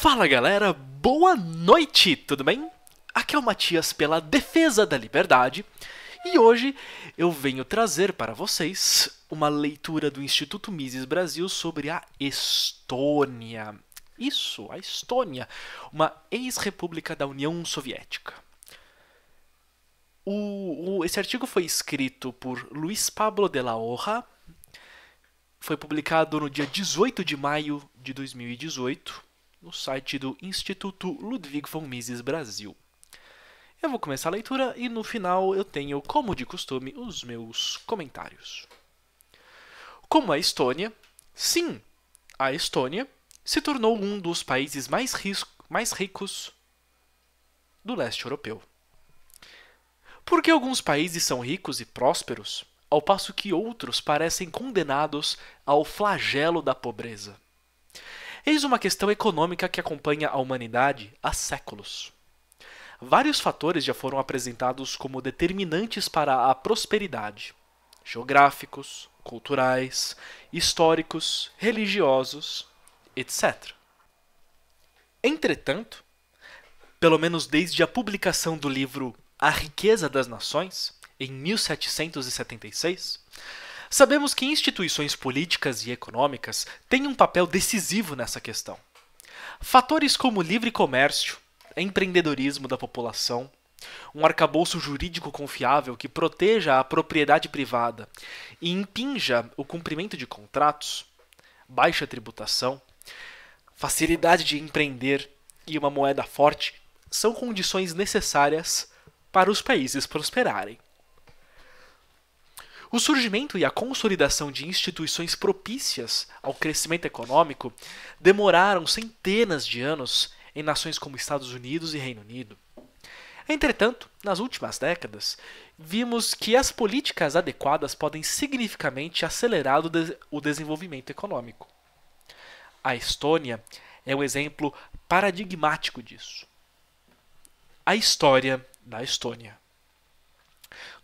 Fala galera, boa noite, tudo bem? Aqui é o Matias pela Defesa da Liberdade e hoje eu venho trazer para vocês uma leitura do Instituto Mises Brasil sobre a Estônia. Isso, a Estônia, uma ex-república da União Soviética. O, o, esse artigo foi escrito por Luiz Pablo de la Horra, foi publicado no dia 18 de maio de 2018 no site do Instituto Ludwig von Mises Brasil. Eu vou começar a leitura e no final eu tenho, como de costume, os meus comentários. Como a Estônia, sim, a Estônia se tornou um dos países mais, mais ricos do leste europeu. Porque alguns países são ricos e prósperos, ao passo que outros parecem condenados ao flagelo da pobreza. Eis uma questão econômica que acompanha a humanidade há séculos. Vários fatores já foram apresentados como determinantes para a prosperidade: geográficos, culturais, históricos, religiosos, etc. Entretanto, pelo menos desde a publicação do livro A Riqueza das Nações, em 1776, Sabemos que instituições políticas e econômicas têm um papel decisivo nessa questão. Fatores como livre comércio, empreendedorismo da população, um arcabouço jurídico confiável que proteja a propriedade privada e impinja o cumprimento de contratos, baixa tributação, facilidade de empreender e uma moeda forte são condições necessárias para os países prosperarem. O surgimento e a consolidação de instituições propícias ao crescimento econômico demoraram centenas de anos em nações como Estados Unidos e Reino Unido. Entretanto, nas últimas décadas, vimos que as políticas adequadas podem significativamente acelerar o, de o desenvolvimento econômico. A Estônia é um exemplo paradigmático disso. A história da Estônia.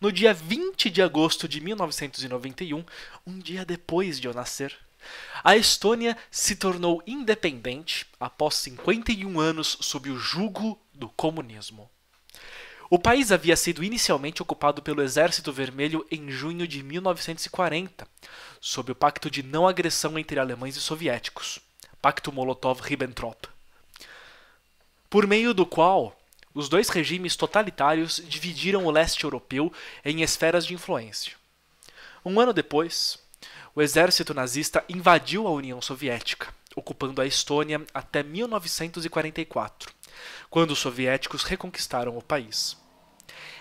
No dia 20 de agosto de 1991, um dia depois de eu nascer, a Estônia se tornou independente após 51 anos sob o jugo do comunismo. O país havia sido inicialmente ocupado pelo Exército Vermelho em junho de 1940, sob o Pacto de Não Agressão entre Alemães e Soviéticos, Pacto Molotov-Ribbentrop, por meio do qual os dois regimes totalitários dividiram o leste europeu em esferas de influência. Um ano depois, o exército nazista invadiu a União Soviética, ocupando a Estônia até 1944, quando os soviéticos reconquistaram o país.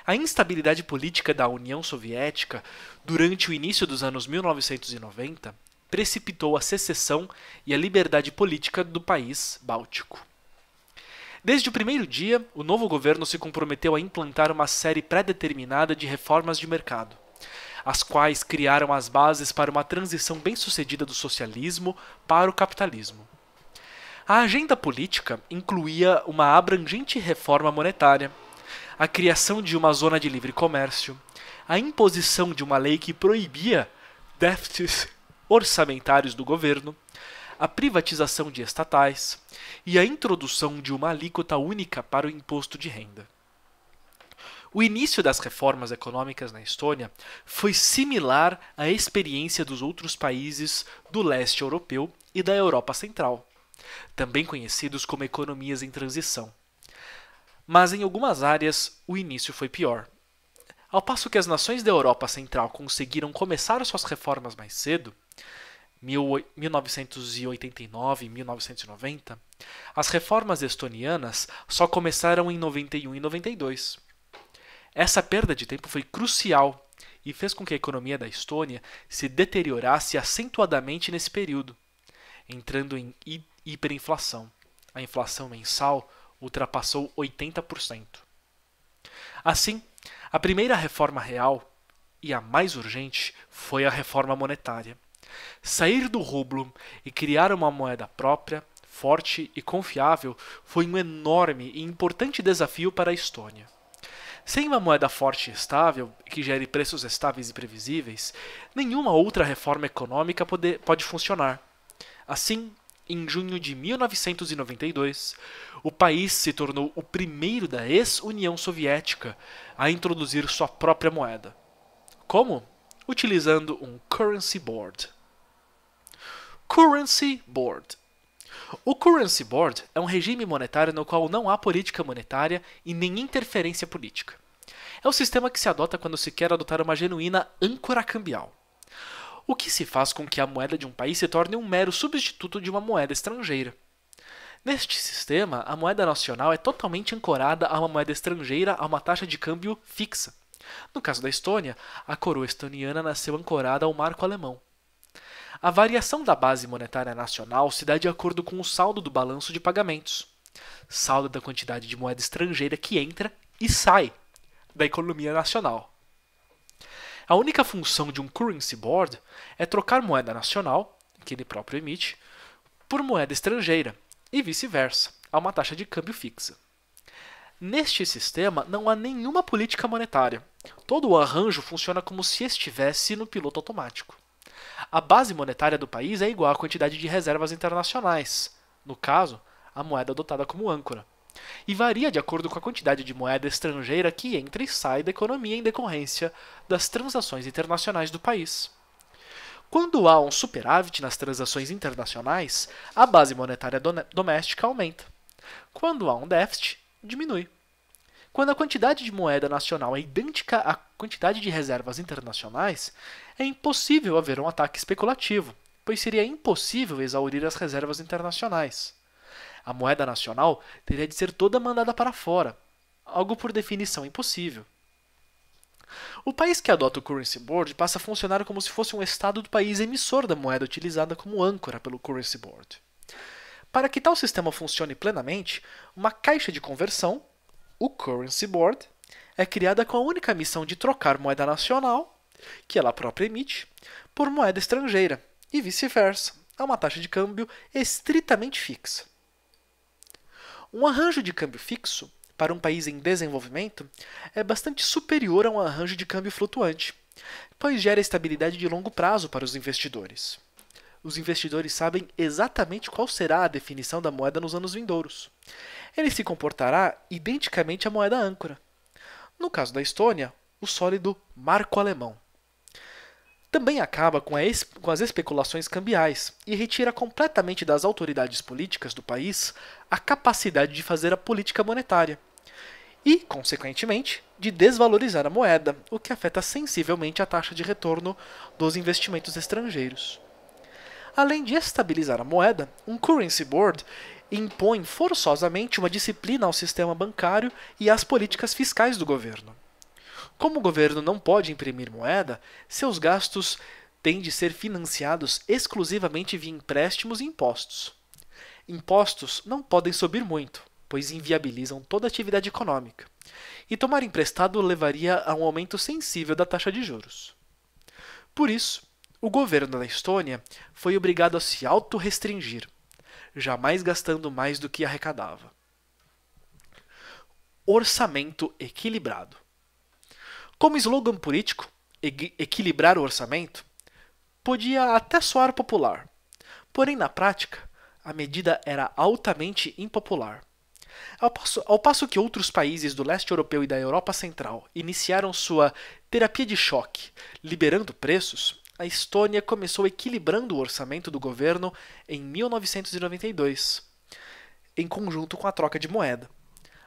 A instabilidade política da União Soviética durante o início dos anos 1990 precipitou a secessão e a liberdade política do país báltico. Desde o primeiro dia, o novo governo se comprometeu a implantar uma série pré-determinada de reformas de mercado, as quais criaram as bases para uma transição bem-sucedida do socialismo para o capitalismo. A agenda política incluía uma abrangente reforma monetária, a criação de uma zona de livre comércio, a imposição de uma lei que proibia déficits orçamentários do governo, a privatização de estatais e a introdução de uma alíquota única para o imposto de renda. O início das reformas econômicas na Estônia foi similar à experiência dos outros países do leste europeu e da Europa Central, também conhecidos como economias em transição. Mas em algumas áreas o início foi pior. Ao passo que as nações da Europa Central conseguiram começar suas reformas mais cedo, 1989 e 1990, as reformas estonianas só começaram em 91 e 92. Essa perda de tempo foi crucial e fez com que a economia da Estônia se deteriorasse acentuadamente nesse período, entrando em hiperinflação. A inflação mensal ultrapassou 80%. Assim, a primeira reforma real, e a mais urgente, foi a reforma monetária. Sair do rublo e criar uma moeda própria, forte e confiável foi um enorme e importante desafio para a Estônia. Sem uma moeda forte e estável, que gere preços estáveis e previsíveis, nenhuma outra reforma econômica pode, pode funcionar. Assim, em junho de 1992, o país se tornou o primeiro da ex-União Soviética a introduzir sua própria moeda. Como? Utilizando um currency board. Currency Board. O Currency Board é um regime monetário no qual não há política monetária e nem interferência política. É o um sistema que se adota quando se quer adotar uma genuína âncora cambial. O que se faz com que a moeda de um país se torne um mero substituto de uma moeda estrangeira. Neste sistema, a moeda nacional é totalmente ancorada a uma moeda estrangeira a uma taxa de câmbio fixa. No caso da Estônia, a coroa estoniana nasceu ancorada ao marco alemão. A variação da base monetária nacional se dá de acordo com o saldo do balanço de pagamentos, saldo da quantidade de moeda estrangeira que entra e sai da economia nacional. A única função de um currency board é trocar moeda nacional, que ele próprio emite, por moeda estrangeira e vice-versa, a uma taxa de câmbio fixa. Neste sistema não há nenhuma política monetária. Todo o arranjo funciona como se estivesse no piloto automático. A base monetária do país é igual à quantidade de reservas internacionais, no caso, a moeda adotada como âncora, e varia de acordo com a quantidade de moeda estrangeira que entra e sai da economia em decorrência das transações internacionais do país. Quando há um superávit nas transações internacionais, a base monetária doméstica aumenta. Quando há um déficit, diminui. Quando a quantidade de moeda nacional é idêntica à quantidade de reservas internacionais, é impossível haver um ataque especulativo, pois seria impossível exaurir as reservas internacionais. A moeda nacional teria de ser toda mandada para fora, algo por definição impossível. O país que adota o Currency Board passa a funcionar como se fosse um estado do país emissor da moeda utilizada como âncora pelo Currency Board. Para que tal sistema funcione plenamente, uma caixa de conversão, o Currency Board, é criada com a única missão de trocar moeda nacional, que ela própria emite, por moeda estrangeira, e vice-versa, a é uma taxa de câmbio estritamente fixa. Um arranjo de câmbio fixo para um país em desenvolvimento é bastante superior a um arranjo de câmbio flutuante, pois gera estabilidade de longo prazo para os investidores. Os investidores sabem exatamente qual será a definição da moeda nos anos vindouros. Ele se comportará identicamente à moeda âncora, no caso da Estônia, o sólido marco alemão. Também acaba com, com as especulações cambiais e retira completamente das autoridades políticas do país a capacidade de fazer a política monetária e, consequentemente, de desvalorizar a moeda, o que afeta sensivelmente a taxa de retorno dos investimentos estrangeiros. Além de estabilizar a moeda, um currency board impõe forçosamente uma disciplina ao sistema bancário e às políticas fiscais do governo. Como o governo não pode imprimir moeda, seus gastos têm de ser financiados exclusivamente via empréstimos e impostos. Impostos não podem subir muito, pois inviabilizam toda atividade econômica, e tomar emprestado levaria a um aumento sensível da taxa de juros. Por isso, o governo da Estônia foi obrigado a se autorrestringir, jamais gastando mais do que arrecadava. Orçamento equilibrado. Como slogan político, equilibrar o orçamento podia até soar popular, porém na prática a medida era altamente impopular. Ao passo, ao passo, que outros países do leste europeu e da Europa Central iniciaram sua terapia de choque, liberando preços, a Estônia começou equilibrando o orçamento do governo em 1992, em conjunto com a troca de moeda.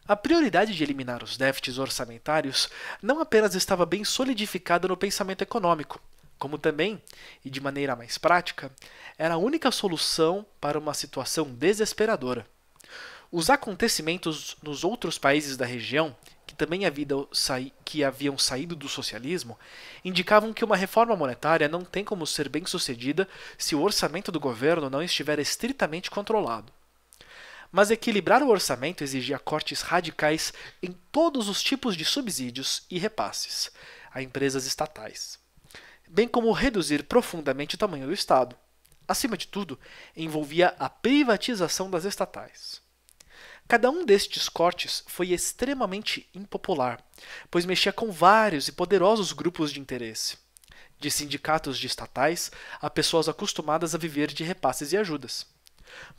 A prioridade de eliminar os déficits orçamentários não apenas estava bem solidificada no pensamento econômico, como também, e de maneira mais prática, era a única solução para uma situação desesperadora. Os acontecimentos nos outros países da região, que também haviam saído do socialismo, indicavam que uma reforma monetária não tem como ser bem sucedida se o orçamento do governo não estiver estritamente controlado. Mas equilibrar o orçamento exigia cortes radicais em todos os tipos de subsídios e repasses a empresas estatais, bem como reduzir profundamente o tamanho do Estado. Acima de tudo, envolvia a privatização das estatais. Cada um destes cortes foi extremamente impopular, pois mexia com vários e poderosos grupos de interesse, de sindicatos de estatais a pessoas acostumadas a viver de repasses e ajudas.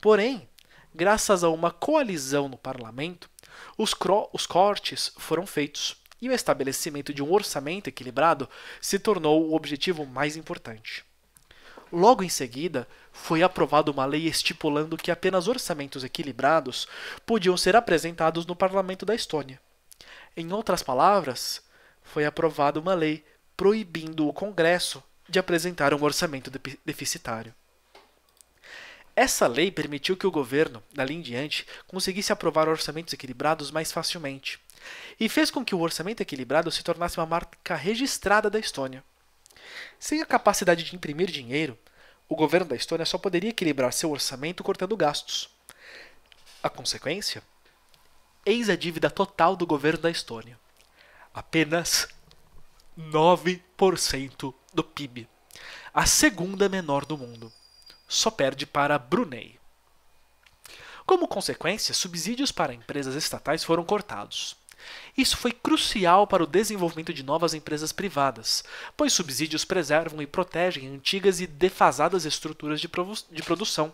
Porém, graças a uma coalizão no parlamento, os, os cortes foram feitos e o estabelecimento de um orçamento equilibrado se tornou o objetivo mais importante. Logo em seguida, foi aprovada uma lei estipulando que apenas orçamentos equilibrados podiam ser apresentados no parlamento da Estônia. Em outras palavras, foi aprovada uma lei proibindo o Congresso de apresentar um orçamento deficitário. Essa lei permitiu que o governo, dali em diante, conseguisse aprovar orçamentos equilibrados mais facilmente, e fez com que o orçamento equilibrado se tornasse uma marca registrada da Estônia. Sem a capacidade de imprimir dinheiro, o governo da Estônia só poderia equilibrar seu orçamento cortando gastos. A consequência? Eis a dívida total do governo da Estônia. Apenas 9% do PIB. A segunda menor do mundo. Só perde para Brunei. Como consequência, subsídios para empresas estatais foram cortados. Isso foi crucial para o desenvolvimento de novas empresas privadas, pois subsídios preservam e protegem antigas e defasadas estruturas de, de produção,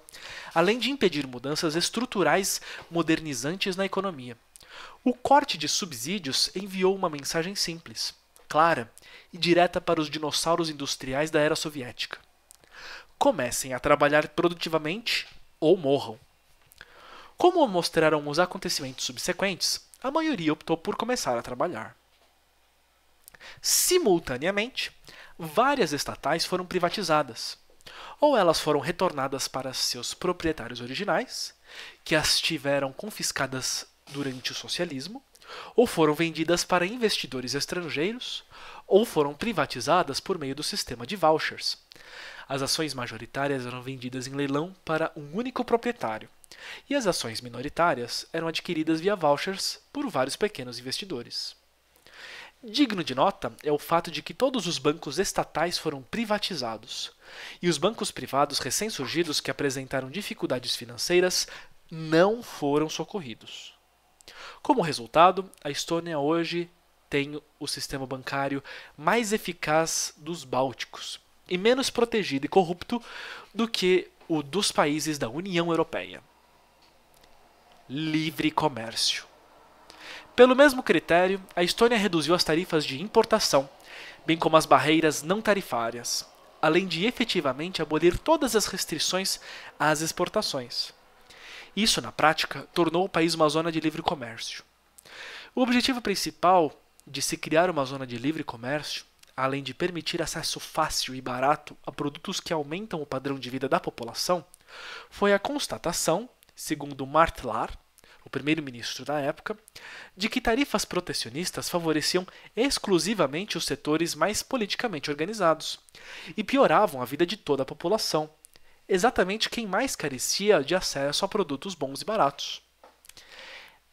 além de impedir mudanças estruturais modernizantes na economia. O corte de subsídios enviou uma mensagem simples, clara e direta para os dinossauros industriais da era soviética. Comecem a trabalhar produtivamente ou morram. Como mostraram os acontecimentos subsequentes, a maioria optou por começar a trabalhar. Simultaneamente, várias estatais foram privatizadas, ou elas foram retornadas para seus proprietários originais, que as tiveram confiscadas durante o socialismo, ou foram vendidas para investidores estrangeiros, ou foram privatizadas por meio do sistema de vouchers. As ações majoritárias eram vendidas em leilão para um único proprietário, e as ações minoritárias eram adquiridas via vouchers por vários pequenos investidores. Digno de nota é o fato de que todos os bancos estatais foram privatizados, e os bancos privados recém-surgidos que apresentaram dificuldades financeiras não foram socorridos. Como resultado, a Estônia hoje tem o sistema bancário mais eficaz dos Bálticos e menos protegido e corrupto do que o dos países da União Europeia livre comércio. Pelo mesmo critério, a Estônia reduziu as tarifas de importação, bem como as barreiras não tarifárias, além de efetivamente abolir todas as restrições às exportações. Isso, na prática, tornou o país uma zona de livre comércio. O objetivo principal de se criar uma zona de livre comércio, além de permitir acesso fácil e barato a produtos que aumentam o padrão de vida da população, foi a constatação, segundo Martlar, primeiro-ministro da época, de que tarifas protecionistas favoreciam exclusivamente os setores mais politicamente organizados e pioravam a vida de toda a população, exatamente quem mais carecia de acesso a produtos bons e baratos.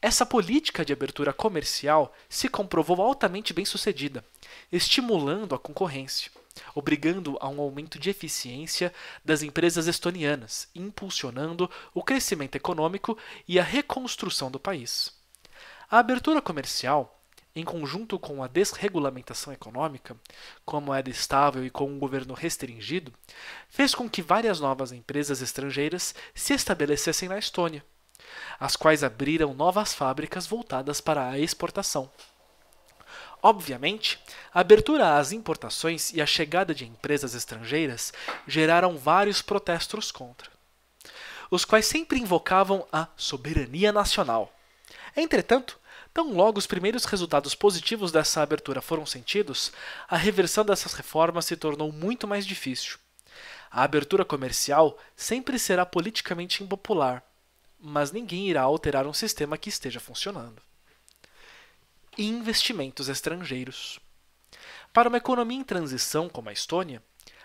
Essa política de abertura comercial se comprovou altamente bem sucedida, estimulando a concorrência obrigando a um aumento de eficiência das empresas estonianas, impulsionando o crescimento econômico e a reconstrução do país. A abertura comercial em conjunto com a desregulamentação econômica, com a moeda estável e com um governo restringido, fez com que várias novas empresas estrangeiras se estabelecessem na Estônia, as quais abriram novas fábricas voltadas para a exportação. Obviamente, a abertura às importações e a chegada de empresas estrangeiras geraram vários protestos contra, os quais sempre invocavam a soberania nacional. Entretanto, tão logo os primeiros resultados positivos dessa abertura foram sentidos, a reversão dessas reformas se tornou muito mais difícil. A abertura comercial sempre será politicamente impopular, mas ninguém irá alterar um sistema que esteja funcionando e investimentos estrangeiros. Para uma economia em transição como a Estônia,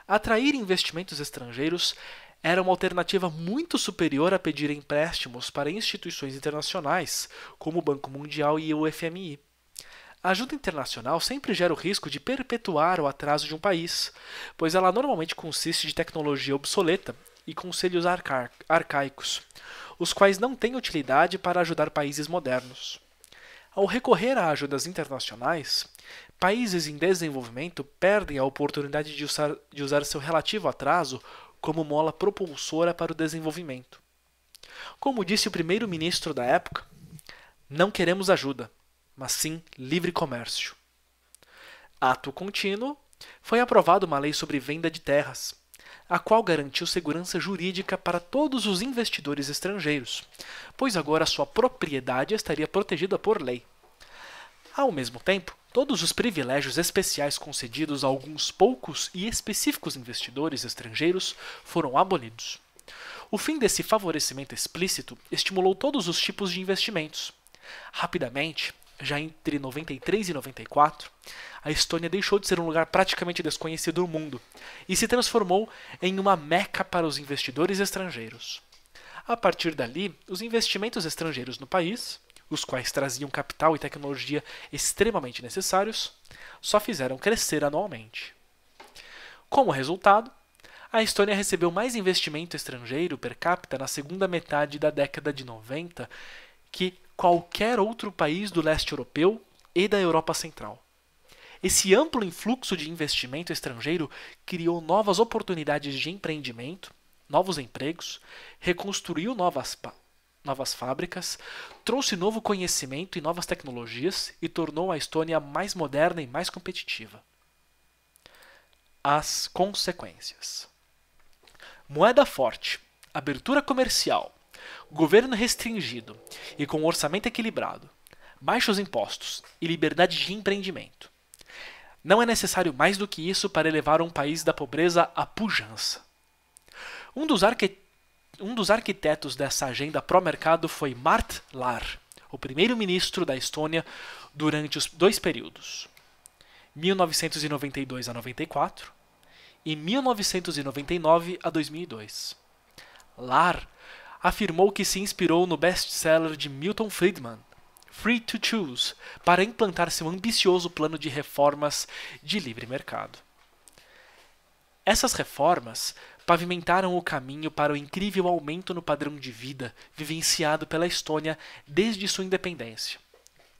atrair investimentos estrangeiros era uma alternativa muito superior a pedir empréstimos para instituições internacionais, como o Banco Mundial e o FMI. A ajuda internacional sempre gera o risco de perpetuar o atraso de um país, pois ela normalmente consiste de tecnologia obsoleta e conselhos arca arcaicos, os quais não têm utilidade para ajudar países modernos. Ao recorrer a ajudas internacionais, países em desenvolvimento perdem a oportunidade de usar, de usar seu relativo atraso como mola propulsora para o desenvolvimento. Como disse o primeiro-ministro da época, não queremos ajuda, mas sim livre comércio. Ato contínuo, foi aprovada uma lei sobre venda de terras, a qual garantiu segurança jurídica para todos os investidores estrangeiros, pois agora sua propriedade estaria protegida por lei. Ao mesmo tempo, todos os privilégios especiais concedidos a alguns poucos e específicos investidores estrangeiros foram abolidos. O fim desse favorecimento explícito estimulou todos os tipos de investimentos. Rapidamente, já entre 93 e 94, a Estônia deixou de ser um lugar praticamente desconhecido no mundo e se transformou em uma meca para os investidores estrangeiros. A partir dali, os investimentos estrangeiros no país, os quais traziam capital e tecnologia extremamente necessários, só fizeram crescer anualmente. Como resultado, a Estônia recebeu mais investimento estrangeiro per capita na segunda metade da década de 90 que qualquer outro país do leste europeu e da Europa Central. Esse amplo influxo de investimento estrangeiro criou novas oportunidades de empreendimento, novos empregos, reconstruiu novas, novas fábricas, trouxe novo conhecimento e novas tecnologias e tornou a Estônia mais moderna e mais competitiva. As consequências: moeda forte, abertura comercial, governo restringido e com orçamento equilibrado, baixos impostos e liberdade de empreendimento. Não é necessário mais do que isso para elevar um país da pobreza à pujança. Um dos, um dos arquitetos dessa agenda pró-mercado foi Mart Lahr, o primeiro-ministro da Estônia durante os dois períodos, 1992 a 94 e 1999 a 2002. Lahr afirmou que se inspirou no best-seller de Milton Friedman, Free to Choose, para implantar seu ambicioso plano de reformas de livre mercado. Essas reformas pavimentaram o caminho para o incrível aumento no padrão de vida vivenciado pela Estônia desde sua independência.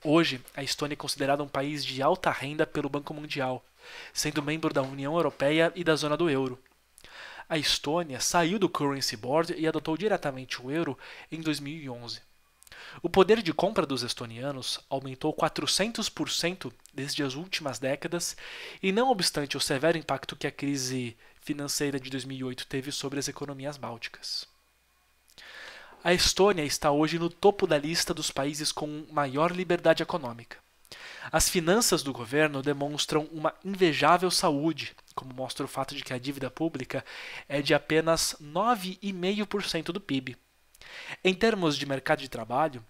Hoje, a Estônia é considerada um país de alta renda pelo Banco Mundial, sendo membro da União Europeia e da zona do euro, a Estônia saiu do Currency Board e adotou diretamente o euro em 2011. O poder de compra dos estonianos aumentou 400% desde as últimas décadas, e não obstante o severo impacto que a crise financeira de 2008 teve sobre as economias bálticas. A Estônia está hoje no topo da lista dos países com maior liberdade econômica. As finanças do governo demonstram uma invejável saúde, como mostra o fato de que a dívida pública é de apenas 9,5% do PIB. Em termos de mercado de trabalho,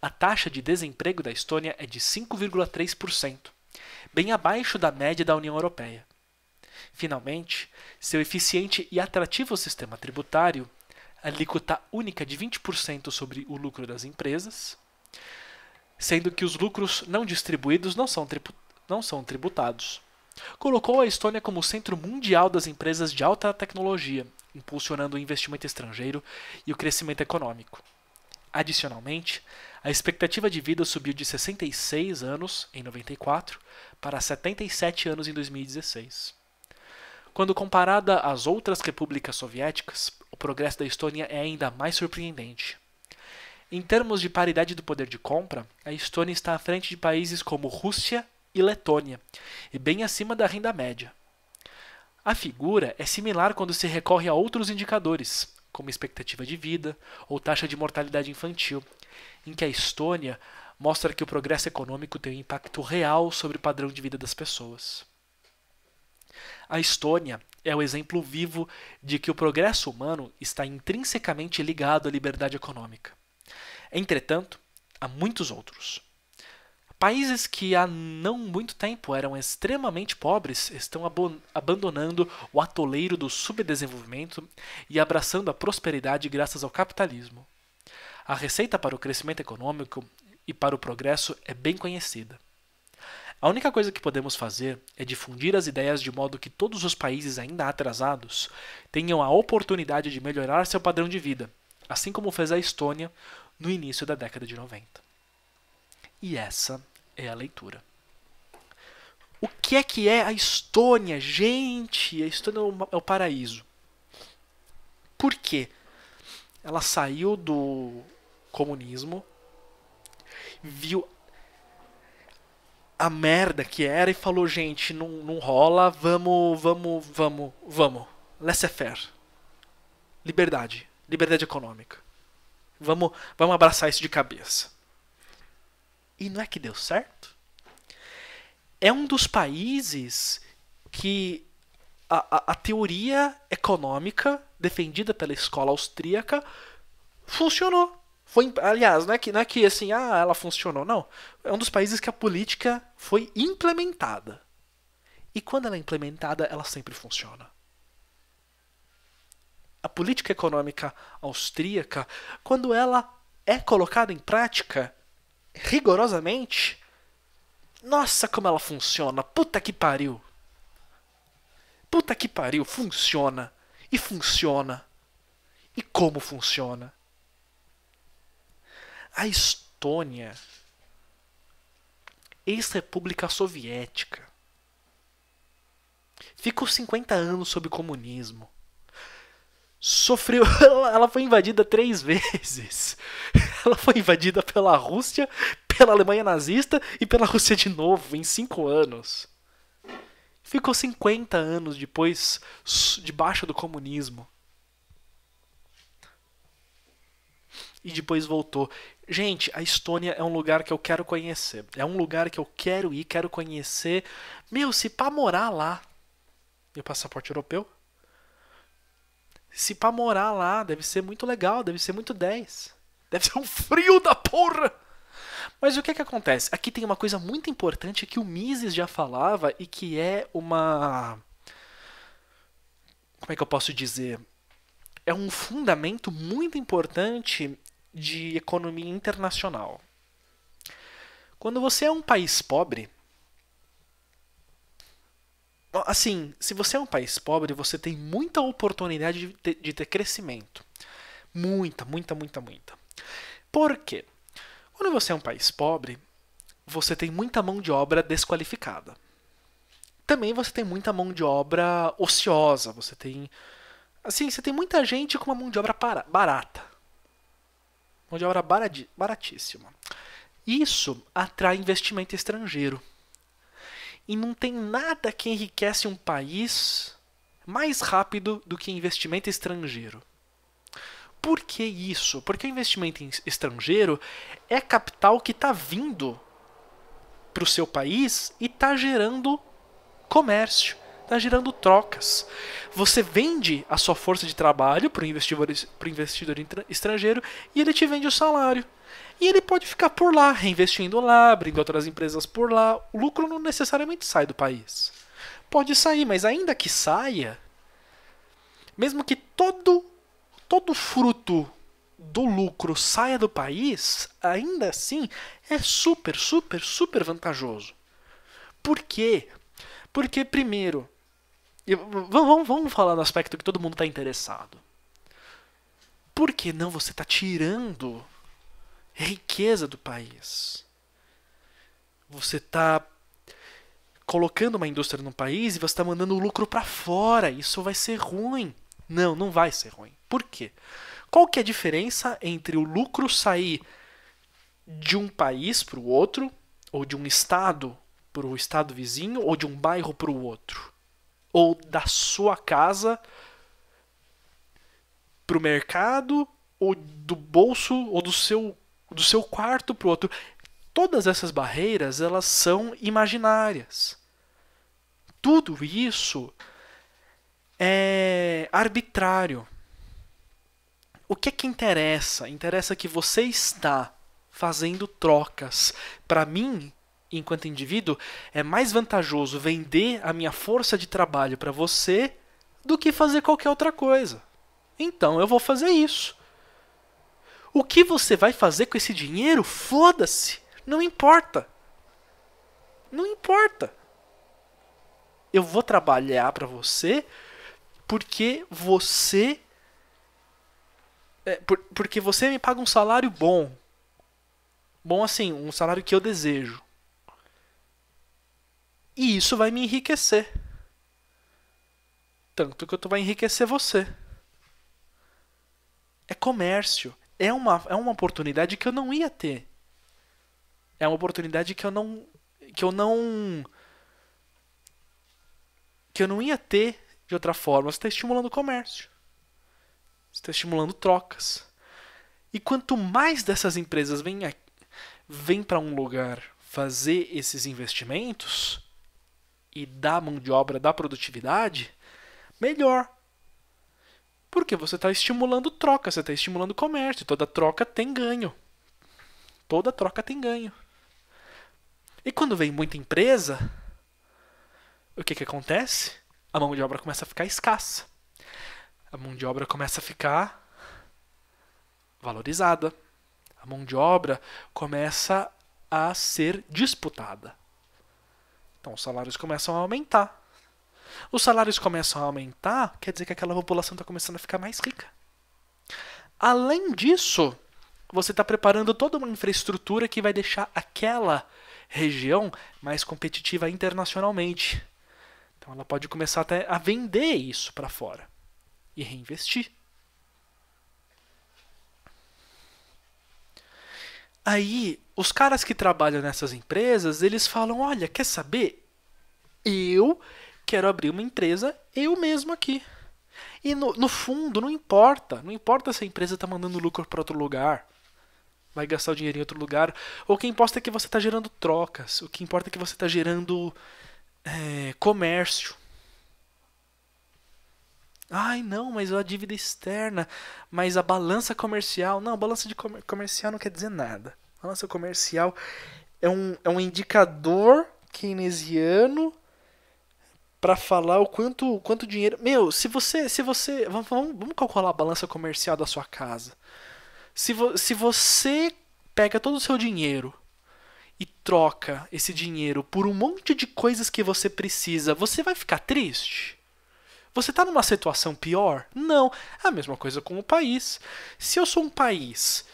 a taxa de desemprego da Estônia é de 5,3%, bem abaixo da média da União Europeia. Finalmente, seu eficiente e atrativo sistema tributário, alíquota única de 20% sobre o lucro das empresas, sendo que os lucros não distribuídos não são, não são tributados. Colocou a Estônia como centro mundial das empresas de alta tecnologia, impulsionando o investimento estrangeiro e o crescimento econômico. Adicionalmente, a expectativa de vida subiu de 66 anos em 94 para 77 anos em 2016. Quando comparada às outras repúblicas soviéticas, o progresso da Estônia é ainda mais surpreendente. Em termos de paridade do poder de compra, a Estônia está à frente de países como Rússia e Letônia, e bem acima da renda média. A figura é similar quando se recorre a outros indicadores, como expectativa de vida ou taxa de mortalidade infantil, em que a Estônia mostra que o progresso econômico tem um impacto real sobre o padrão de vida das pessoas. A Estônia é o exemplo vivo de que o progresso humano está intrinsecamente ligado à liberdade econômica. Entretanto, há muitos outros. Países que há não muito tempo eram extremamente pobres estão abandonando o atoleiro do subdesenvolvimento e abraçando a prosperidade graças ao capitalismo. A receita para o crescimento econômico e para o progresso é bem conhecida. A única coisa que podemos fazer é difundir as ideias de modo que todos os países ainda atrasados tenham a oportunidade de melhorar seu padrão de vida, assim como fez a Estônia no início da década de 90. E essa é a leitura. O que é que é a Estônia? Gente, a Estônia é, é o paraíso. Por quê? Ela saiu do comunismo, viu a merda que era e falou, gente, não, não rola, vamos, vamos, vamos, vamos. Laissez-faire. Liberdade. Liberdade econômica. Vamos, vamos abraçar isso de cabeça. E não é que deu certo? É um dos países que a, a, a teoria econômica defendida pela escola austríaca funcionou. Foi, aliás, não é, que, não é que assim, ah, ela funcionou, não. É um dos países que a política foi implementada. E quando ela é implementada, ela sempre funciona a política econômica austríaca, quando ela é colocada em prática rigorosamente, nossa, como ela funciona! Puta que pariu! Puta que pariu! Funciona! E funciona! E como funciona? A Estônia, ex-república soviética, ficou 50 anos sob comunismo sofreu. Ela foi invadida três vezes. Ela foi invadida pela Rússia, pela Alemanha nazista e pela Rússia de novo, em cinco anos. Ficou 50 anos depois debaixo do comunismo. E depois voltou. Gente, a Estônia é um lugar que eu quero conhecer. É um lugar que eu quero ir, quero conhecer. Meu, se pra morar lá. Meu passaporte europeu? Se pra morar lá, deve ser muito legal, deve ser muito 10. Deve ser um frio da porra! Mas o que é que acontece? Aqui tem uma coisa muito importante que o Mises já falava e que é uma. Como é que eu posso dizer? É um fundamento muito importante de economia internacional. Quando você é um país pobre, assim, se você é um país pobre, você tem muita oportunidade de ter, de ter crescimento. Muita, muita, muita, muita. Por quê? Quando você é um país pobre, você tem muita mão de obra desqualificada. Também você tem muita mão de obra ociosa, você tem assim, você tem muita gente com uma mão de obra barata. Mão de obra baratíssima. Isso atrai investimento estrangeiro. E não tem nada que enriquece um país mais rápido do que investimento estrangeiro. Por que isso? Porque o investimento estrangeiro é capital que está vindo para o seu país e está gerando comércio, está gerando trocas. Você vende a sua força de trabalho para o investidor, investidor estrangeiro e ele te vende o salário. E ele pode ficar por lá, reinvestindo lá, abrindo outras empresas por lá. O lucro não necessariamente sai do país. Pode sair, mas ainda que saia, mesmo que todo todo fruto do lucro saia do país, ainda assim é super, super, super vantajoso. Por quê? Porque, primeiro, vamos, vamos falar do aspecto que todo mundo está interessado. Por que não você está tirando riqueza do país. Você está colocando uma indústria no país e você está mandando o lucro para fora. Isso vai ser ruim. Não, não vai ser ruim. Por quê? Qual que é a diferença entre o lucro sair de um país para o outro, ou de um estado para o estado vizinho, ou de um bairro para o outro, ou da sua casa para o mercado, ou do bolso ou do seu do seu quarto para o outro. Todas essas barreiras, elas são imaginárias. Tudo isso é arbitrário. O que é que interessa? Interessa que você está fazendo trocas. Para mim, enquanto indivíduo, é mais vantajoso vender a minha força de trabalho para você do que fazer qualquer outra coisa. Então eu vou fazer isso. O que você vai fazer com esse dinheiro? Foda-se! Não importa! Não importa! Eu vou trabalhar para você porque você. É, por, porque você me paga um salário bom. Bom, assim, um salário que eu desejo. E isso vai me enriquecer. Tanto que eu tô, vai enriquecer você. É comércio é uma, é uma oportunidade que eu não ia ter. É uma oportunidade que eu não. que eu não. que eu não ia ter de outra forma. Você está estimulando o comércio. Você está estimulando trocas. E quanto mais dessas empresas vêm, vem para um lugar fazer esses investimentos e dar mão de obra, dar produtividade, melhor. Porque você está estimulando troca, você está estimulando comércio. Toda troca tem ganho. Toda troca tem ganho. E quando vem muita empresa, o que, que acontece? A mão de obra começa a ficar escassa. A mão de obra começa a ficar valorizada. A mão de obra começa a ser disputada. Então os salários começam a aumentar os salários começam a aumentar, quer dizer que aquela população está começando a ficar mais rica. Além disso, você está preparando toda uma infraestrutura que vai deixar aquela região mais competitiva internacionalmente. Então ela pode começar até a vender isso para fora e reinvestir. Aí, os caras que trabalham nessas empresas, eles falam: "Olha, quer saber? Eu quero abrir uma empresa eu mesmo aqui. E no, no fundo, não importa. Não importa se a empresa está mandando lucro para outro lugar, vai gastar o dinheiro em outro lugar. Ou o que importa é que você está gerando trocas. O que importa é que você está gerando é, comércio. Ai, não, mas a dívida externa, mas a balança comercial. Não, balança de comer comercial não quer dizer nada. balança comercial é um, é um indicador keynesiano para falar o quanto, quanto dinheiro. Meu, se você. se você vamos, vamos calcular a balança comercial da sua casa. Se, vo, se você pega todo o seu dinheiro e troca esse dinheiro por um monte de coisas que você precisa, você vai ficar triste? Você está numa situação pior? Não. É a mesma coisa com o país. Se eu sou um país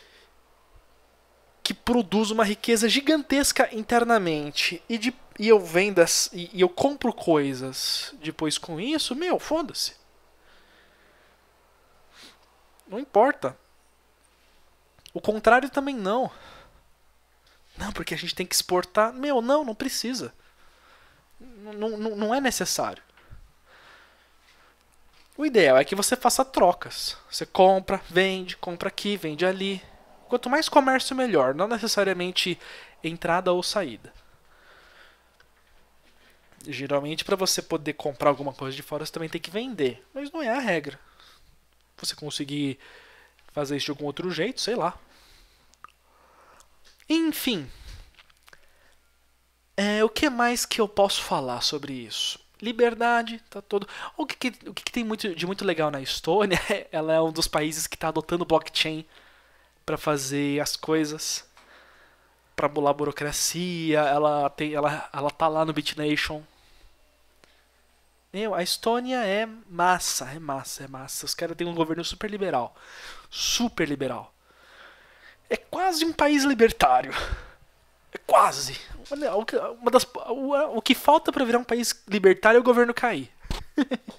que produz uma riqueza gigantesca internamente e de e eu vendo as, e, e eu compro coisas depois com isso, meu, foda-se. Não importa. O contrário também não. Não, porque a gente tem que exportar. Meu, não, não precisa. Não, não, não é necessário. O ideal é que você faça trocas. Você compra, vende, compra aqui, vende ali. Quanto mais comércio, melhor. Não necessariamente entrada ou saída. Geralmente, para você poder comprar alguma coisa de fora, você também tem que vender. Mas não é a regra. Você conseguir fazer isso de algum outro jeito, sei lá. Enfim. É, o que mais que eu posso falar sobre isso? Liberdade, tá todo. O que, que o que, que tem muito, de muito legal na Estônia? Ela é um dos países que está adotando blockchain para fazer as coisas para bolar burocracia, ela tem, ela, ela tá lá no BitNation meu, a Estônia é massa, é massa, é massa. Os caras têm um governo super liberal. Super liberal. É quase um país libertário. É quase. Uma das, o, o que falta para virar um país libertário é o governo cair.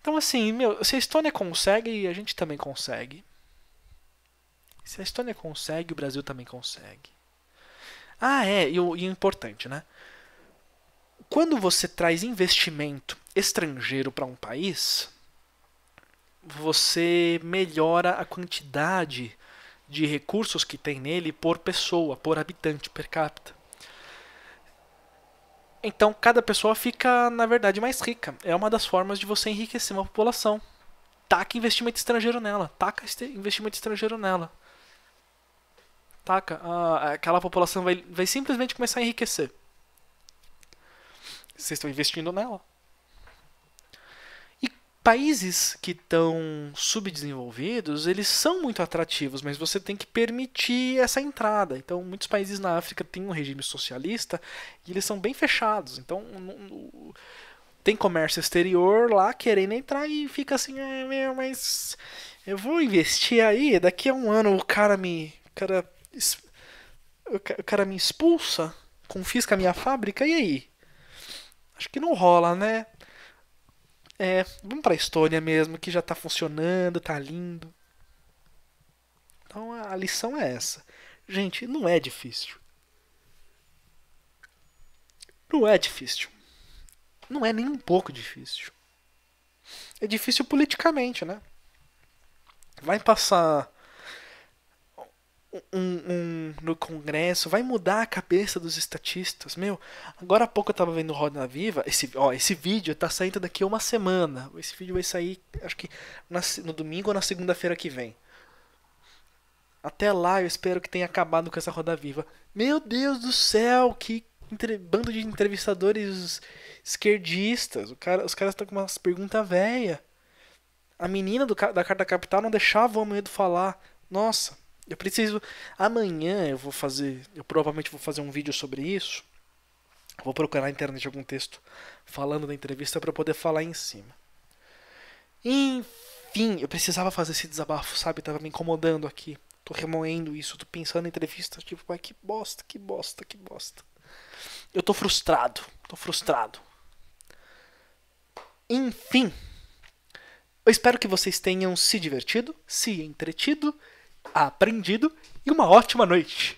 então, assim, meu, se a Estônia consegue, a gente também consegue. Se a Estônia consegue, o Brasil também consegue. Ah, é, e o, e o importante, né? quando você traz investimento estrangeiro para um país, você melhora a quantidade de recursos que tem nele por pessoa, por habitante per capita. Então cada pessoa fica, na verdade, mais rica. É uma das formas de você enriquecer uma população. Taca investimento estrangeiro nela. Taca investimento estrangeiro nela. Taca. Ah, aquela população vai, vai simplesmente começar a enriquecer. Vocês estão investindo nela. E países que estão subdesenvolvidos, eles são muito atrativos, mas você tem que permitir essa entrada. Então, muitos países na África têm um regime socialista e eles são bem fechados. Então, tem comércio exterior lá querendo entrar e fica assim, é meu, mas eu vou investir aí, daqui a um ano o cara me, o cara, o cara me expulsa, confisca a minha fábrica e aí? acho que não rola, né? É, vamos pra história mesmo, que já tá funcionando, tá lindo. Então a lição é essa. Gente, não é difícil. Não é difícil. Não é nem um pouco difícil. É difícil politicamente, né? Vai passar um, um, no Congresso, vai mudar a cabeça dos estatistas. Meu, agora há pouco eu tava vendo Roda Viva, esse, ó, esse vídeo tá saindo daqui a uma semana. Esse vídeo vai sair, acho que na, no domingo ou na segunda-feira que vem. Até lá eu espero que tenha acabado com essa Roda Viva. Meu Deus do céu, que bando de entrevistadores esquerdistas. Cara, os caras estão com umas perguntas velha. A menina do, da Carta Capital não deixava o Amoedo falar. Nossa, eu preciso. Amanhã eu vou fazer. Eu provavelmente vou fazer um vídeo sobre isso. Vou procurar na internet algum texto falando da entrevista para poder falar em cima. Enfim, eu precisava fazer esse desabafo, sabe? Tava me incomodando aqui. Tô remoendo isso, tô pensando em entrevista, tipo, mas que bosta, que bosta, que bosta. Eu tô frustrado, tô frustrado. Enfim, eu espero que vocês tenham se divertido, se entretido aprendido e uma ótima noite.